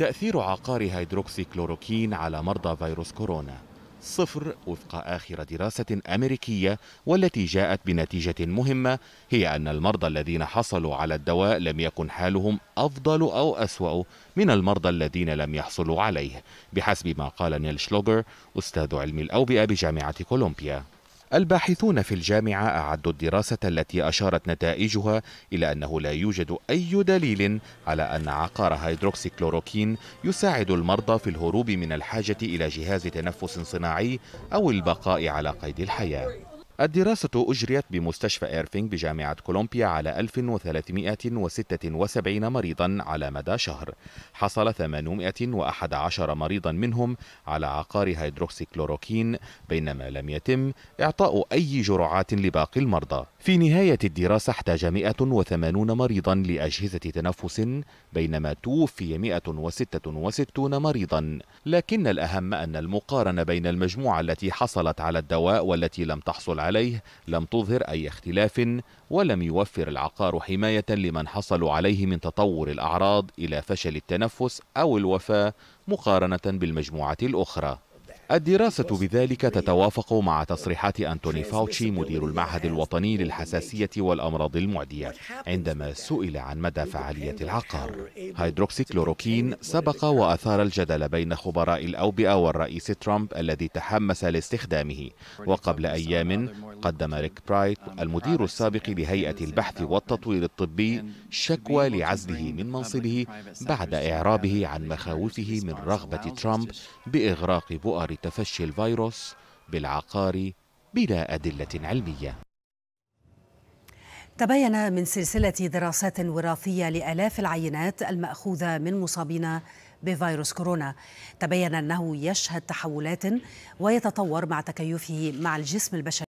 تأثير عقار هيدروكسي كلوروكين على مرضى فيروس كورونا صفر وفق آخر دراسة أمريكية والتي جاءت بنتيجة مهمة هي أن المرضى الذين حصلوا على الدواء لم يكن حالهم أفضل أو أسوأ من المرضى الذين لم يحصلوا عليه بحسب ما قال نيل شلوغر أستاذ علم الأوبئة بجامعة كولومبيا الباحثون في الجامعة أعدوا الدراسة التي أشارت نتائجها إلى أنه لا يوجد أي دليل على أن عقار هيدروكسيكلوروكين يساعد المرضى في الهروب من الحاجة إلى جهاز تنفس صناعي أو البقاء على قيد الحياة الدراسة أجريت بمستشفى إيرفينغ بجامعة كولومبيا على 1376 مريضا على مدى شهر حصل 811 مريضا منهم على عقار هيدروكسيكلوروكين بينما لم يتم إعطاء أي جرعات لباقي المرضى في نهاية الدراسة احتاج 180 مريضا لأجهزة تنفس بينما توفي 166 مريضا لكن الأهم أن المقارنة بين المجموعة التي حصلت على الدواء والتي لم تحصل عليه لم تظهر أي اختلاف ولم يوفر العقار حماية لمن حصلوا عليه من تطور الأعراض إلى فشل التنفس أو الوفاة مقارنة بالمجموعة الأخرى الدراسة بذلك تتوافق مع تصريحات أنتوني فاوتشي مدير المعهد الوطني للحساسية والأمراض المعدية عندما سئل عن مدى فعالية العقار هيدروكسيكلوروكين سبق وأثار الجدل بين خبراء الأوبئة والرئيس ترامب الذي تحمس لاستخدامه وقبل أيام قدم ريك برايت المدير السابق لهيئة البحث والتطوير الطبي شكوى لعزله من منصبه بعد إعرابه عن مخاوفه من رغبة ترامب بإغراق بؤر تفشي الفيروس بالعقار بلا أدلة علمية تبين من سلسلة دراسات وراثية لآلاف العينات المأخوذة من مصابين بفيروس كورونا تبين أنه يشهد تحولات ويتطور مع تكيفه مع الجسم البشري